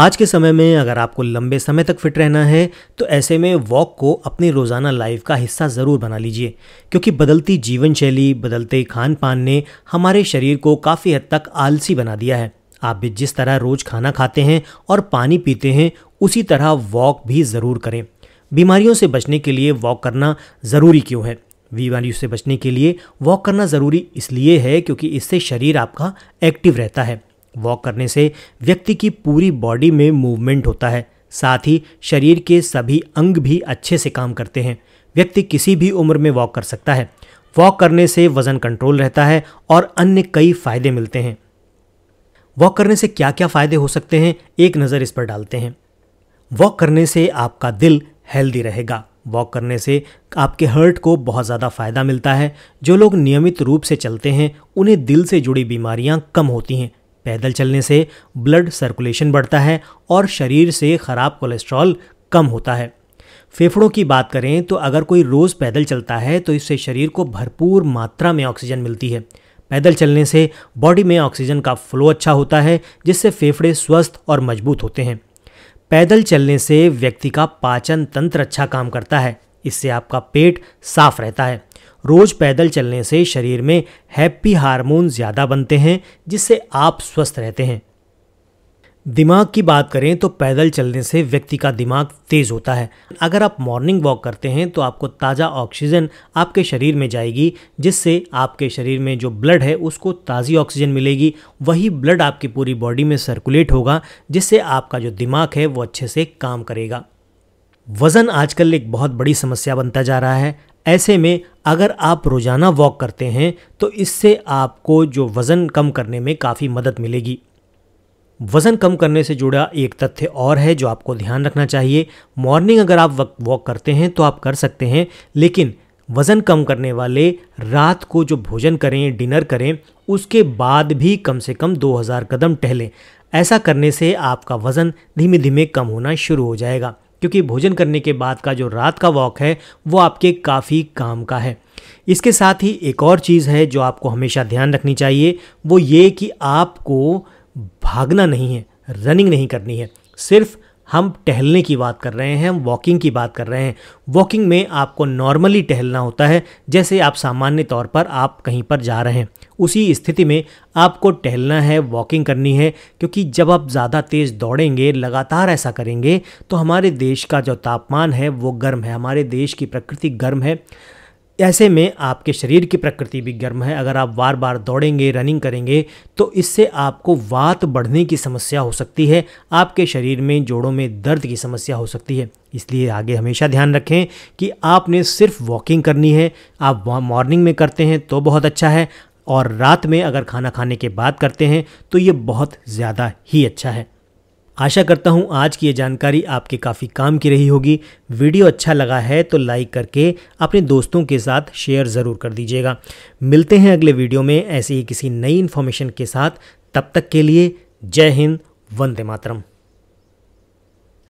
आज के समय में अगर आपको लंबे समय तक फिट रहना है तो ऐसे में वॉक को अपनी रोज़ाना लाइफ का हिस्सा ज़रूर बना लीजिए क्योंकि बदलती जीवन शैली बदलते खान पान ने हमारे शरीर को काफ़ी हद तक आलसी बना दिया है आप भी जिस तरह रोज़ खाना खाते हैं और पानी पीते हैं उसी तरह वॉक भी ज़रूर करें बीमारियों से बचने के लिए वॉक करना ज़रूरी क्यों है बीमारियों से बचने के लिए वॉक करना ज़रूरी इसलिए है क्योंकि इससे शरीर आपका एक्टिव रहता है वॉक करने से व्यक्ति की पूरी बॉडी में मूवमेंट होता है साथ ही शरीर के सभी अंग भी अच्छे से काम करते हैं व्यक्ति किसी भी उम्र में वॉक कर सकता है वॉक करने से वज़न कंट्रोल रहता है और अन्य कई फ़ायदे मिलते हैं वॉक करने से क्या क्या फ़ायदे हो सकते हैं एक नज़र इस पर डालते हैं वॉक करने से आपका दिल हेल्दी रहेगा वॉक करने से आपके हर्ट को बहुत ज़्यादा फ़ायदा मिलता है जो लोग नियमित रूप से चलते हैं उन्हें दिल से जुड़ी बीमारियां कम होती हैं पैदल चलने से ब्लड सर्कुलेशन बढ़ता है और शरीर से खराब कोलेस्ट्रॉल कम होता है फेफड़ों की बात करें तो अगर कोई रोज़ पैदल चलता है तो इससे शरीर को भरपूर मात्रा में ऑक्सीजन मिलती है पैदल चलने से बॉडी में ऑक्सीजन का फ्लो अच्छा होता है जिससे फेफड़े स्वस्थ और मजबूत होते हैं पैदल चलने से व्यक्ति का पाचन तंत्र अच्छा काम करता है इससे आपका पेट साफ रहता है रोज पैदल चलने से शरीर में हैप्पी हार्मोन ज़्यादा बनते हैं जिससे आप स्वस्थ रहते हैं दिमाग की बात करें तो पैदल चलने से व्यक्ति का दिमाग तेज होता है अगर आप मॉर्निंग वॉक करते हैं तो आपको ताज़ा ऑक्सीजन आपके शरीर में जाएगी जिससे आपके शरीर में जो ब्लड है उसको ताज़ी ऑक्सीजन मिलेगी वही ब्लड आपकी पूरी बॉडी में सर्कुलेट होगा जिससे आपका जो दिमाग है वो अच्छे से काम करेगा वज़न आजकल एक बहुत बड़ी समस्या बनता जा रहा है ऐसे में अगर आप रोज़ाना वॉक करते हैं तो इससे आपको जो वज़न कम करने में काफ़ी मदद मिलेगी वज़न कम करने से जुड़ा एक तथ्य और है जो आपको ध्यान रखना चाहिए मॉर्निंग अगर आप वॉक करते हैं तो आप कर सकते हैं लेकिन वज़न कम करने वाले रात को जो भोजन करें डिनर करें उसके बाद भी कम से कम 2000 कदम टहलें ऐसा करने से आपका वज़न धीमे धीमे कम होना शुरू हो जाएगा क्योंकि भोजन करने के बाद का जो रात का वॉक है वो आपके काफ़ी काम का है इसके साथ ही एक और चीज़ है जो आपको हमेशा ध्यान रखनी चाहिए वो ये कि आपको भागना नहीं है रनिंग नहीं करनी है सिर्फ हम टहलने की बात कर रहे हैं हम वॉकिंग की बात कर रहे हैं वॉकिंग में आपको नॉर्मली टहलना होता है जैसे आप सामान्य तौर पर आप कहीं पर जा रहे हैं उसी स्थिति में आपको टहलना है वॉकिंग करनी है क्योंकि जब आप ज़्यादा तेज़ दौड़ेंगे लगातार ऐसा करेंगे तो हमारे देश का जो तापमान है वो गर्म है हमारे देश की प्रकृति गर्म है ऐसे में आपके शरीर की प्रकृति भी गर्म है अगर आप बार बार दौड़ेंगे रनिंग करेंगे तो इससे आपको वात बढ़ने की समस्या हो सकती है आपके शरीर में जोड़ों में दर्द की समस्या हो सकती है इसलिए आगे हमेशा ध्यान रखें कि आपने सिर्फ वॉकिंग करनी है आप मॉर्निंग में करते हैं तो बहुत अच्छा है और रात में अगर खाना खाने के बाद करते हैं तो ये बहुत ज़्यादा ही अच्छा है आशा करता हूँ आज की ये जानकारी आपके काफ़ी काम की रही होगी वीडियो अच्छा लगा है तो लाइक करके अपने दोस्तों के साथ शेयर ज़रूर कर दीजिएगा मिलते हैं अगले वीडियो में ऐसी ही किसी नई इन्फॉर्मेशन के साथ तब तक के लिए जय हिंद वंदे मातरम